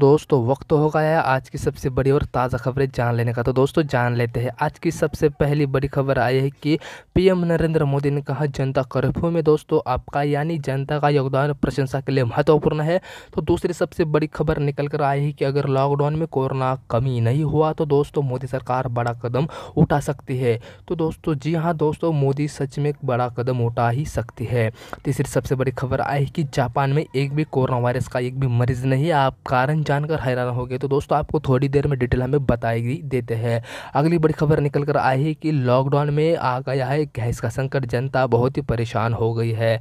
दोस्तों वक्त हो गया है आज की सबसे बड़ी और ताज़ा खबरें जान लेने का तो दोस्तों जान लेते हैं आज की सबसे पहली बड़ी खबर आई है कि पीएम नरेंद्र मोदी ने कहा जनता कर्फ्यू में दोस्तों आपका यानी जनता का योगदान प्रशंसा के लिए महत्वपूर्ण है तो दूसरी सबसे बड़ी खबर निकल कर आई है कि अगर लॉकडाउन में कोरोना कमी नहीं हुआ तो दोस्तों मोदी सरकार बड़ा कदम उठा सकती है तो दोस्तों जी हाँ दोस्तों मोदी सच में बड़ा कदम उठा ही सकती है तीसरी सबसे बड़ी खबर आई है कि जापान में एक भी कोरोना वायरस का एक भी मरीज नहीं आप कारण जानकर हैरान हो गए तो दोस्तों आपको थोड़ी देर में डिटेल हमें बताई देते हैं अगली बड़ी खबर निकल कर आई है कि लॉकडाउन में आ गया है गैस का संकट जनता बहुत ही परेशान हो गई है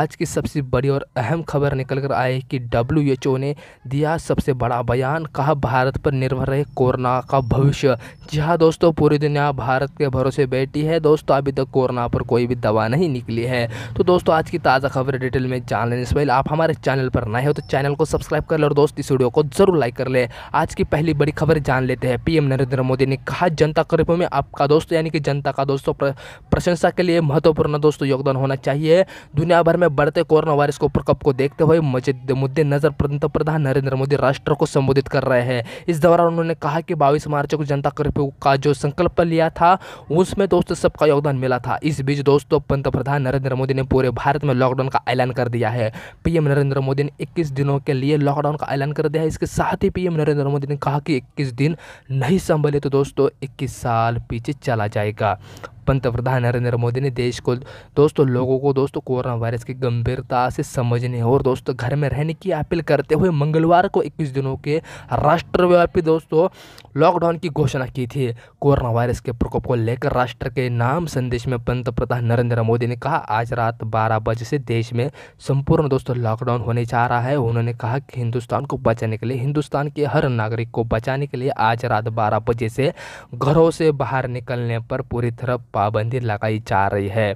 आज की सबसे बड़ी और अहम खबर निकल कर आई है कि डब्ल्यू ने दिया सबसे बड़ा बयान कहा भारत पर निर्भर रहे कोरोना का भविष्य जी हाँ दोस्तों पूरी दुनिया भारत के भरोसे बैठी है दोस्तों अभी तक कोरोना पर कोई भी दवा नहीं निकली है तो दोस्तों आज की ताज़ा खबर डिटेल में जान लेने से पहले आप हमारे चैनल पर नए हो तो चैनल को सब्सक्राइब कर लो और दोस्त इस वीडियो को जरूर लाइक कर ले आज की पहली बड़ी खबर जान लेते हैं पीएम नरेंद्र मोदी ने कहा जनता कर्फ्यू में आपका दोस्त यानी कि जनता का दोस्तों तो प्रशंसा के लिए महत्वपूर्ण दोस्तों योगदान होना चाहिए दुनिया भर में बढ़ते कोरोना वायरस को प्रकोप को देखते हुए मुद्दे नजर पंतप्रधान तो नरेंद्र मोदी राष्ट्र को संबोधित कर रहे हैं इस दौरान उन्होंने कहा कि बाईस मार्च को जनता कर्फ्यू का जो संकल्प लिया था उसमें दोस्तों सबका योगदान मिला था इस बीच दोस्तों तो पंतप्रधान नरेंद्र मोदी ने पूरे भारत में लॉकडाउन का ऐलान कर दिया है पीएम नरेंद्र मोदी ने 21 दिनों के लिए लॉकडाउन का ऐलान कर दिया है इसका इसके साथ ही पीएम नरेंद्र मोदी ने कहा कि इक्कीस दिन नहीं संभले तो दोस्तों इक्कीस साल पीछे चला जाएगा पंतप्रधान नरेंद्र मोदी ने देश को दोस्तों लोगों को दोस्तों कोरोना वायरस की गंभीरता से समझने और दोस्तों घर में रहने की अपील करते हुए मंगलवार को 21 दिनों के राष्ट्रव्यापी दोस्तों लॉकडाउन की घोषणा की थी कोरोना वायरस के प्रकोप को लेकर राष्ट्र के नाम संदेश में पंतप्रधान नरेंद्र मोदी ने कहा आज रात बारह बजे से देश में संपूर्ण दोस्तों लॉकडाउन होने जा रहा है उन्होंने कहा कि हिंदुस्तान को बचाने के लिए हिंदुस्तान के हर नागरिक को बचाने के लिए आज रात बारह बजे से घरों से बाहर निकलने पर पूरी तरह पाबंदी लगाई जा रही है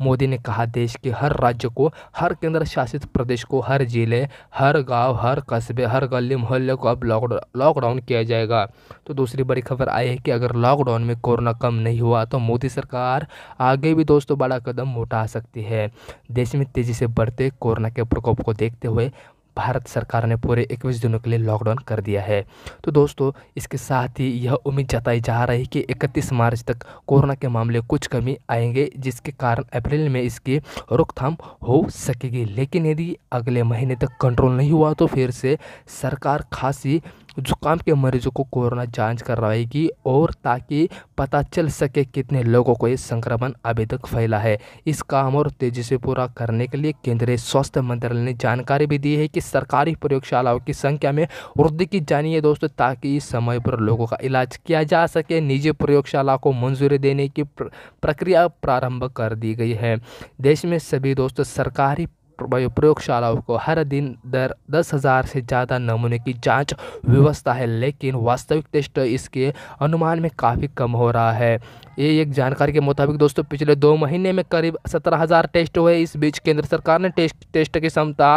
मोदी ने कहा देश के हर राज्य को हर केंद्र शासित प्रदेश को हर जिले हर गांव हर कस्बे हर गली मोहल्ले को अब लॉकडाउन किया जाएगा तो दूसरी बड़ी खबर आई है कि अगर लॉकडाउन में कोरोना कम नहीं हुआ तो मोदी सरकार आगे भी दोस्तों तो बड़ा कदम उठा सकती है देश में तेज़ी से बढ़ते कोरोना के प्रकोप को देखते हुए भारत सरकार ने पूरे इक्कीस दिनों के लिए लॉकडाउन कर दिया है तो दोस्तों इसके साथ ही यह उम्मीद जताई जा रही है कि इकतीस मार्च तक कोरोना के मामले कुछ कमी आएंगे जिसके कारण अप्रैल में इसकी रोकथाम हो सकेगी लेकिन यदि अगले महीने तक कंट्रोल नहीं हुआ तो फिर से सरकार खासी जुकाम के मरीजों को कोरोना जांच करवाएगी और ताकि पता चल सके कितने लोगों को ये संक्रमण अभी तक फैला है इस काम और तेज़ी से पूरा करने के लिए केंद्रीय स्वास्थ्य मंत्रालय ने जानकारी भी दी है कि सरकारी प्रयोगशालाओं की संख्या में वृद्धि की जानी है दोस्तों ताकि इस समय पर लोगों का इलाज किया जा सके निजी प्रयोगशाला को मंजूरी देने की प्रक्रिया प्रारंभ कर दी गई है देश में सभी दोस्तों सरकारी बायो प्रयोगशालाओं को हर दिन दर दस हज़ार से ज़्यादा नमूने की जांच व्यवस्था है लेकिन वास्तविक टेस्ट इसके अनुमान में काफ़ी कम हो रहा है ये एक जानकारी के मुताबिक दोस्तों पिछले दो महीने में करीब सत्रह हज़ार टेस्ट हुए इस बीच केंद्र सरकार ने टेस्ट टेस्ट की क्षमता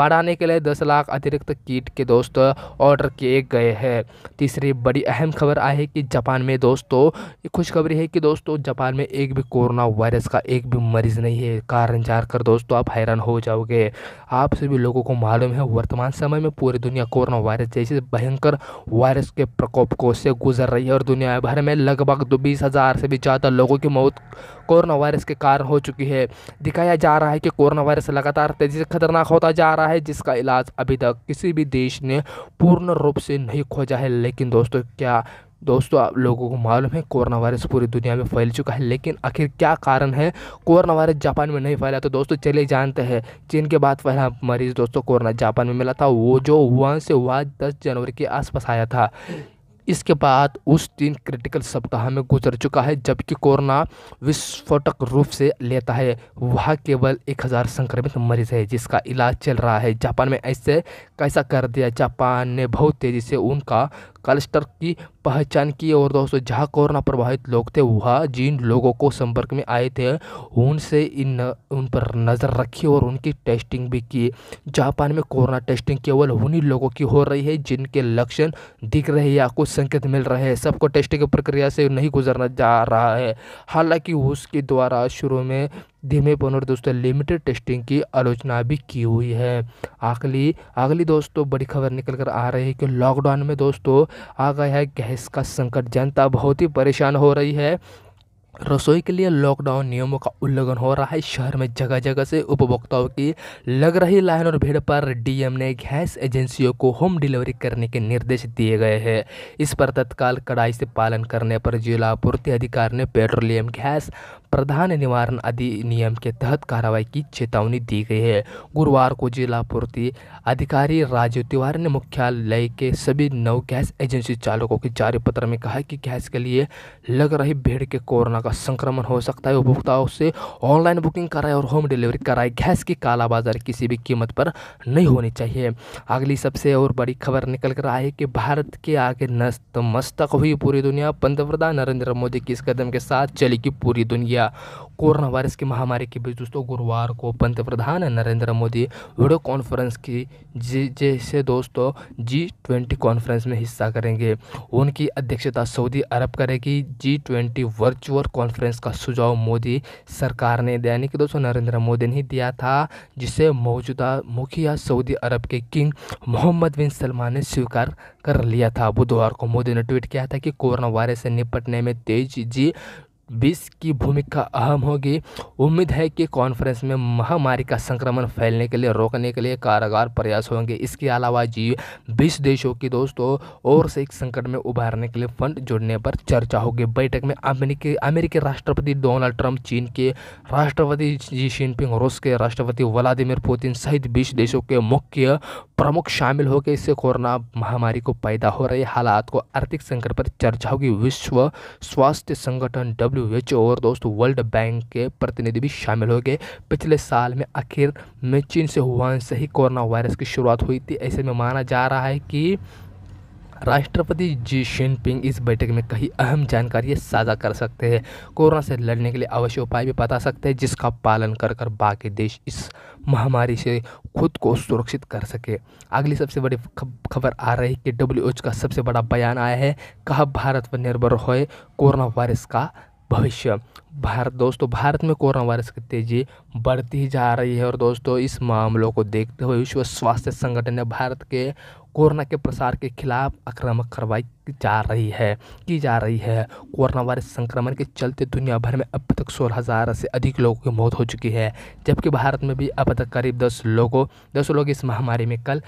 बढ़ाने के लिए दस लाख अतिरिक्त किट के दोस्त ऑर्डर किए गए हैं तीसरी बड़ी अहम खबर आई है कि जापान में दोस्तों खुशखबरी है कि दोस्तों जापान में एक भी कोरोना वायरस का एक भी मरीज़ नहीं है कारण जानकर दोस्तों आप हैरान हो जाए जाओगे आप सभी लोगों को मालूम है वर्तमान समय में पूरी दुनिया कोरोना वायरस जैसे भयंकर वायरस के प्रकोप को से गुजर रही है और दुनिया भर में लगभग दो बीस हज़ार से भी ज़्यादा लोगों की मौत कोरोना वायरस के कारण हो चुकी है दिखाया जा रहा है कि कोरोना वायरस लगातार तेज़ी से खतरनाक होता जा रहा है जिसका इलाज अभी तक किसी भी देश ने पूर्ण रूप से नहीं खोजा है लेकिन दोस्तों क्या दोस्तों आप लोगों को मालूम है कोरोना वायरस पूरी दुनिया में फैल चुका है लेकिन आखिर क्या कारण है कोरोना वायरस जापान में नहीं फैला तो दोस्तों चले जानते हैं चीन के बाद पहला मरीज दोस्तों कोरोना जापान में मिला था वो जो वहाँ से वहाँ दस जनवरी के आसपास आया था इसके बाद उस दिन क्रिटिकल सप्ताह में गुजर चुका है जबकि कोरोना विस्फोटक रूप से लेता है वहाँ केवल एक हज़ार संक्रमित मरीज है जिसका इलाज चल रहा है जापान में ऐसे कैसा कर दिया जापान ने बहुत तेज़ी से उनका क्लस्टर की पहचान की और दोस्तों जहाँ कोरोना प्रभावित लोग थे वहाँ जिन लोगों को संपर्क में आए थे उनसे इन उन पर नज़र रखी और उनकी टेस्टिंग भी की जापान में कोरोना टेस्टिंग केवल उन्हीं लोगों की हो रही है जिनके लक्षण दिख रहे या कुछ संकेत मिल रहे हैं सबको टेस्टिंग प्रक्रिया से नहीं गुजरना जा रहा है हालांकि उसके द्वारा शुरू में धीमेपन और दोस्तों लिमिटेड टेस्टिंग की आलोचना भी की हुई है अगली अगली दोस्तों बड़ी खबर निकल कर आ रही है कि लॉकडाउन में दोस्तों आ गया है गैस का संकट जनता बहुत ही परेशान हो रही है रसोई के लिए लॉकडाउन नियमों का उल्लंघन हो रहा है शहर में जगह जगह से उपभोक्ताओं की लग रही लाइन और भीड़ पर डीएम ने गैस एजेंसियों को होम डिलीवरी करने के निर्देश दिए गए हैं इस पर तत्काल कड़ाई से पालन करने पर जिला आपूर्ति अधिकारी ने पेट्रोलियम गैस प्रधान निवारण अधिनियम के तहत कार्रवाई की चेतावनी दी गई है गुरुवार को जिला पूर्ति अधिकारी राजीव तिवारी ने मुख्यालय के सभी नौ गैस एजेंसी चालकों के जारी पत्र में कहा कि गैस के लिए लग रही भीड़ के कोरोना का संक्रमण हो सकता है उपभोक्ताओं से ऑनलाइन बुकिंग कराए और होम डिलीवरी कराए गैस की कालाबाजारी किसी भी कीमत पर नहीं होनी चाहिए अगली सबसे और बड़ी खबर निकल कर आई है कि भारत के आगे नस्त मस्तक हुई पूरी दुनिया पंतप्रधान नरेंद्र मोदी के इस कदम के साथ चलेगी पूरी दुनिया किया कोरोना वायरस की महामारी के बीच दोस्तों गुरुवार को पंत प्रधान नरेंद्र मोदी वीडियो कॉन्फ्रेंस की जैसे दोस्तों जी ट्वेंटी कॉन्फ्रेंस में हिस्सा करेंगे उनकी अध्यक्षता सऊदी अरब करेगी जी ट्वेंटी वर्चुअल कॉन्फ्रेंस का सुझाव मोदी सरकार ने दिया यानी कि दोस्तों नरेंद्र मोदी ने दिया था जिसे मौजूदा मुखिया सऊदी अरब के किंग मोहम्मद बिन सलमान ने स्वीकार कर लिया था बुधवार को मोदी ने ट्वीट किया था कि कोरोना वायरस से निपटने में तेजी जी बीस की भूमिका अहम होगी उम्मीद है कि कॉन्फ्रेंस में महामारी का संक्रमण फैलने के लिए रोकने के लिए कारगर प्रयास होंगे इसके अलावा जी बीस देशों की दोस्तों और से एक संकट में उभारने के लिए फंड जुड़ने पर चर्चा होगी बैठक में अमेरिकी अमेरिकी राष्ट्रपति डोनाल्ड ट्रंप चीन के राष्ट्रपति जी शिनपिंग रूस के राष्ट्रपति व्लादिमिर पुतिन सहित बीस देशों के मुख्य प्रमुख शामिल होकर इससे कोरोना महामारी को पैदा हो रहे हालात को आर्थिक संकट पर चर्चा होगी विश्व स्वास्थ्य संगठन डब्ल्यू डब्ल्यू और दोस्त वर्ल्ड बैंक के प्रतिनिधि भी शामिल हो गए पिछले साल में आखिर में चीन से वुहान से ही कोरोना वायरस की शुरुआत हुई थी ऐसे में माना जा रहा है कि राष्ट्रपति जी शिनपिंग इस बैठक में कई अहम जानकारी साझा कर सकते हैं कोरोना से लड़ने के लिए आवश्यक उपाय भी बता सकते हैं जिसका पालन कर कर बाकी देश इस महामारी से खुद को सुरक्षित कर सके अगली सबसे बड़ी खबर आ रही है कि डब्ल्यू का सबसे बड़ा बयान आया है कहा भारत पर निर्भर होए कोरोना वायरस का भविष्य भारत दोस्तों भारत में कोरोना वायरस की तेज़ी बढ़ती ही जा रही है और दोस्तों इस मामलों को देखते हुए विश्व स्वास्थ्य संगठन ने भारत के कोरोना के प्रसार के खिलाफ आक्रामक कार्रवाई की जा रही है की जा रही है कोरोना वायरस संक्रमण के चलते दुनिया भर में अब तक सोलह हज़ार से अधिक लोगों की मौत हो चुकी है जबकि भारत में भी अब तक करीब दस लोगों दस लोग इस महामारी में कल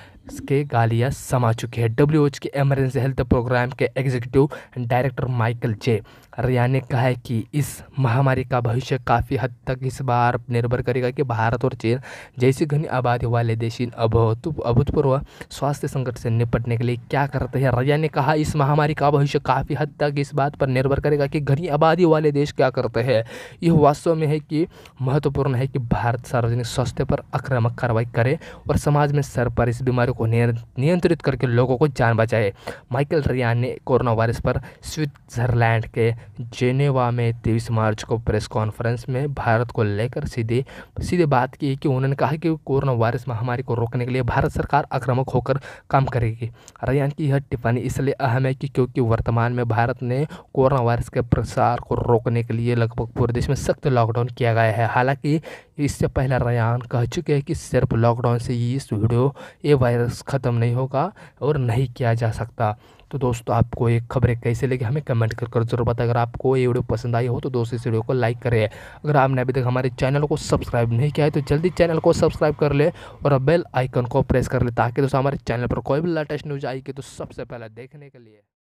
के गालियाँ समा चुकी है डब्ल्यू एच के एमरजेंसी हेल्थ प्रोग्राम के executive director Michael J Ryan ने कहा है कि इस महामारी का भविष्य काफ़ी हद तक इस बार निर्भर करेगा कि भारत और चीन जैसी घनी आबादी वाले देश इन अभूतपूर्व स्वास्थ्य संकट से निपटने के लिए क्या करते हैं रजा ने कहा इस महामारी का भविष्य काफ़ी हद तक इस बात पर निर्भर करेगा कि घनी आबादी वाले देश क्या करते हैं यह वास्तव में है कि महत्वपूर्ण है कि भारत सार्वजनिक स्वास्थ्य पर आक्रामक कार्रवाई करे और समाज में सर पर इस बीमारी को नियंत्रित करके लोगों को जान बचाए माइकल रियान ने कोरोना वायरस पर स्विट्जरलैंड के जेनेवा में तेईस मार्च को प्रेस कॉन्फ्रेंस में भारत को लेकर सीधे सीधे बात की कि उन्होंने कहा कि कोरोना वायरस महामारी को रोकने के लिए भारत सरकार आक्रामक होकर काम करेगी रयान की यह टिप्पणी इसलिए अहम है कि क्योंकि वर्तमान में भारत ने कोरोना वायरस के प्रसार को रोकने के लिए लगभग पूरे देश में सख्त लॉकडाउन किया गया है हालांकि इससे पहले रयान कह चुके हैं कि सिर्फ लॉकडाउन से ही इस वीडियो ये वायरस ख़त्म नहीं होगा और नहीं किया जा सकता तो दोस्तों आपको ये खबरें कैसे लगी हमें कमेंट कर कर जरूर बताएं अगर आपको ये वीडियो पसंद आई हो तो दोस्तों इस वीडियो को लाइक करें अगर आपने अभी तक हमारे चैनल को सब्सक्राइब नहीं किया है तो जल्दी चैनल को सब्सक्राइब कर ले और बेल आइकन को प्रेस कर ले ताकि दोस्तों हमारे चैनल पर कोई भी लेटेस्ट न्यूज़ आएगी तो सबसे पहले देखने के लिए